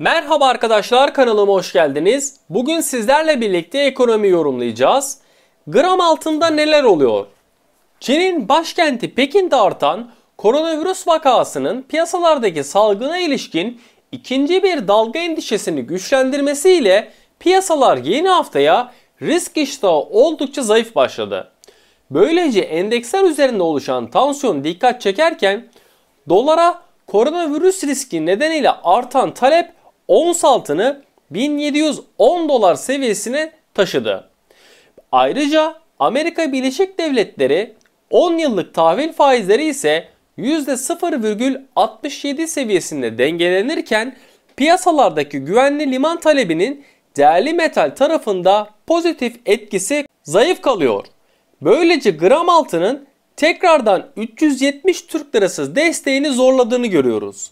Merhaba arkadaşlar kanalıma hoş geldiniz. Bugün sizlerle birlikte ekonomi yorumlayacağız. Gram altında neler oluyor? Çin'in başkenti Pekin'de artan koronavirüs vakasının piyasalardaki salgına ilişkin ikinci bir dalga endişesini güçlendirmesiyle piyasalar yeni haftaya risk iştahı oldukça zayıf başladı. Böylece endeksler üzerinde oluşan tansiyon dikkat çekerken dolara koronavirüs riski nedeniyle artan talep ons altını 1710 dolar seviyesine taşıdı. Ayrıca Amerika Birleşik Devletleri 10 yıllık tahvil faizleri ise %0,67 seviyesinde dengelenirken piyasalardaki güvenli liman talebinin değerli metal tarafında pozitif etkisi zayıf kalıyor. Böylece gram altının tekrardan 370 Türk lirası desteğini zorladığını görüyoruz.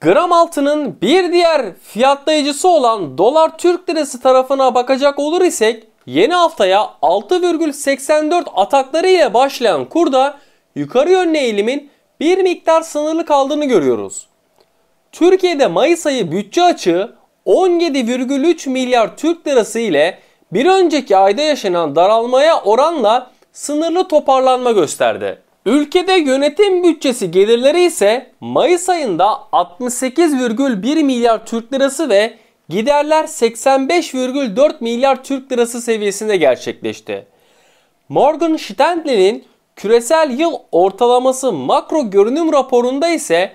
Gram altının bir diğer fiyatlayıcısı olan dolar Türk lirası tarafına bakacak olur isek yeni haftaya 6,84 atakları ile başlayan kurda yukarı yönlü eğilimin bir miktar sınırlı kaldığını görüyoruz. Türkiye'de Mayıs ayı bütçe açığı 17,3 milyar Türk lirası ile bir önceki ayda yaşanan daralmaya oranla sınırlı toparlanma gösterdi. Ülkede yönetim bütçesi gelirleri ise Mayıs ayında 68,1 milyar Türk lirası ve giderler 85,4 milyar Türk lirası seviyesinde gerçekleşti. Morgan Stanley'nin küresel yıl ortalaması makro görünüm raporunda ise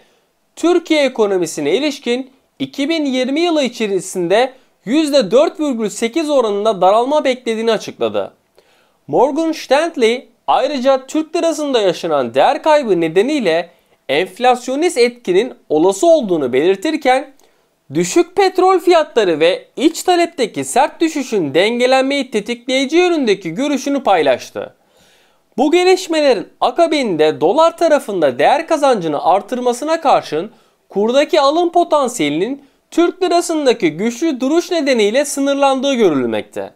Türkiye ekonomisine ilişkin 2020 yılı içerisinde %4,8 oranında daralma beklediğini açıkladı. Morgan Stanley Ayrıca Türk lirasında yaşanan değer kaybı nedeniyle enflasyonist etkinin olası olduğunu belirtirken düşük petrol fiyatları ve iç talepteki sert düşüşün dengelenmeyi tetikleyici yönündeki görüşünü paylaştı. Bu gelişmelerin akabinde dolar tarafında değer kazancını artırmasına karşın kurdaki alım potansiyelinin Türk lirasındaki güçlü duruş nedeniyle sınırlandığı görülmekte.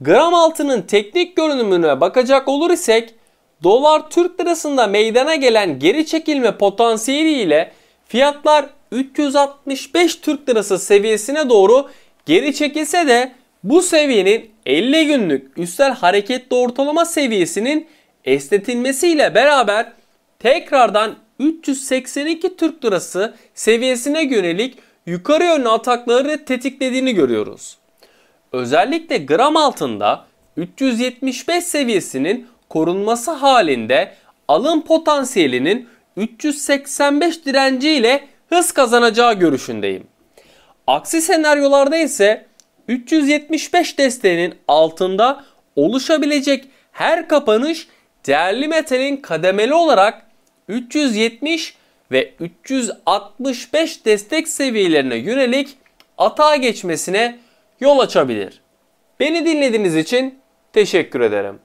Gram altının teknik görünümüne bakacak olur isek dolar Türk lirasında meydana gelen geri çekilme potansiyeli ile fiyatlar 365 Türk lirası seviyesine doğru geri çekilse de bu seviyenin 50 günlük üstel hareketli ortalama seviyesinin esnetilmesiyle beraber tekrardan 382 Türk lirası seviyesine yönelik yukarı yönlü atakları tetiklediğini görüyoruz özellikle gram altında 375 seviyesinin korunması halinde alım potansiyelinin 385 direnci ile hız kazanacağı görüşündeyim. Aksi senaryolarda ise 375 desteğinin altında oluşabilecek her kapanış değerli metalin kademeli olarak 370 ve 365 destek seviyelerine yönelik atağa geçmesine yol açabilir. Beni dinlediğiniz için teşekkür ederim.